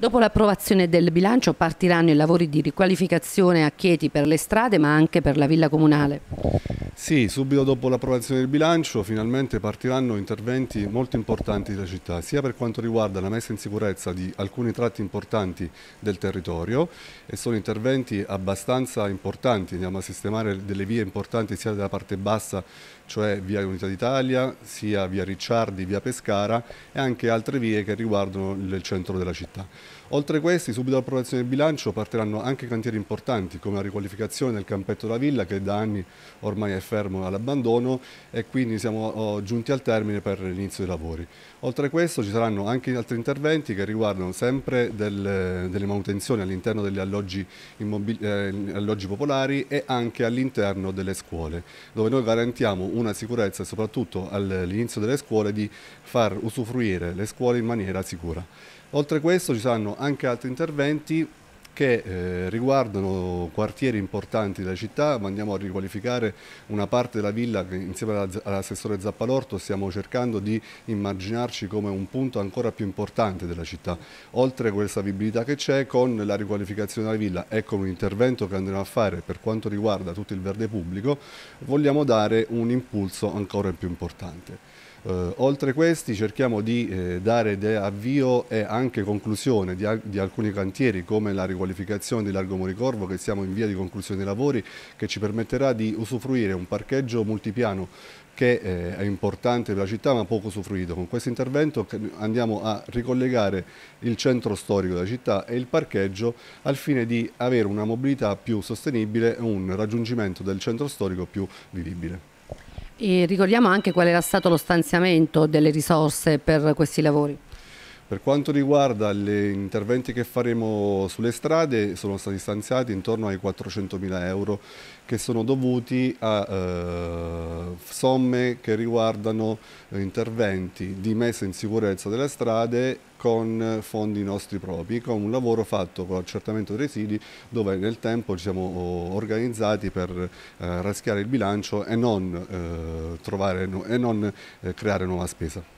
Dopo l'approvazione del bilancio partiranno i lavori di riqualificazione a Chieti per le strade ma anche per la villa comunale. Sì, subito dopo l'approvazione del bilancio finalmente partiranno interventi molto importanti della città, sia per quanto riguarda la messa in sicurezza di alcuni tratti importanti del territorio e sono interventi abbastanza importanti, andiamo a sistemare delle vie importanti sia della parte bassa, cioè via Unità d'Italia, sia via Ricciardi, via Pescara e anche altre vie che riguardano il centro della città. Oltre a questi, subito all'approvazione del bilancio partiranno anche cantieri importanti come la riqualificazione del campetto della villa che da anni ormai è fermo all'abbandono e quindi siamo oh, giunti al termine per l'inizio dei lavori. Oltre a questo ci saranno anche altri interventi che riguardano sempre delle, delle manutenzioni all'interno degli alloggi, eh, alloggi popolari e anche all'interno delle scuole dove noi garantiamo una sicurezza soprattutto all'inizio delle scuole di far usufruire le scuole in maniera sicura. Oltre a questo ci saranno anche altri interventi che eh, riguardano quartieri importanti della città, ma andiamo a riqualificare una parte della villa che insieme all'assessore Zappalorto stiamo cercando di immaginarci come un punto ancora più importante della città, oltre a questa vibilità che c'è con la riqualificazione della villa e con un intervento che andremo a fare per quanto riguarda tutto il verde pubblico, vogliamo dare un impulso ancora più importante. Eh, oltre questi cerchiamo di eh, dare avvio e anche conclusione di, di, alcuni cantieri come la riqualificazione di Largo Moricorvo che siamo in via di conclusione dei lavori che ci permetterà di usufruire un parcheggio multipiano che eh, è importante per la città ma poco usufruito. Con questo intervento andiamo a ricollegare il centro storico della città e il parcheggio al fine di avere una mobilità più sostenibile e un raggiungimento del centro storico più vivibile. E ricordiamo anche qual era stato lo stanziamento delle risorse per questi lavori. Per quanto riguarda gli interventi che faremo sulle strade, sono stati stanziati intorno ai 400.000 euro che sono dovuti a eh, somme che riguardano eh, interventi di messa in sicurezza delle strade con fondi nostri propri, con un lavoro fatto con l'accertamento dei residui dove nel tempo ci siamo oh, organizzati per eh, raschiare il bilancio e non, eh, trovare, e non eh, creare nuova spesa.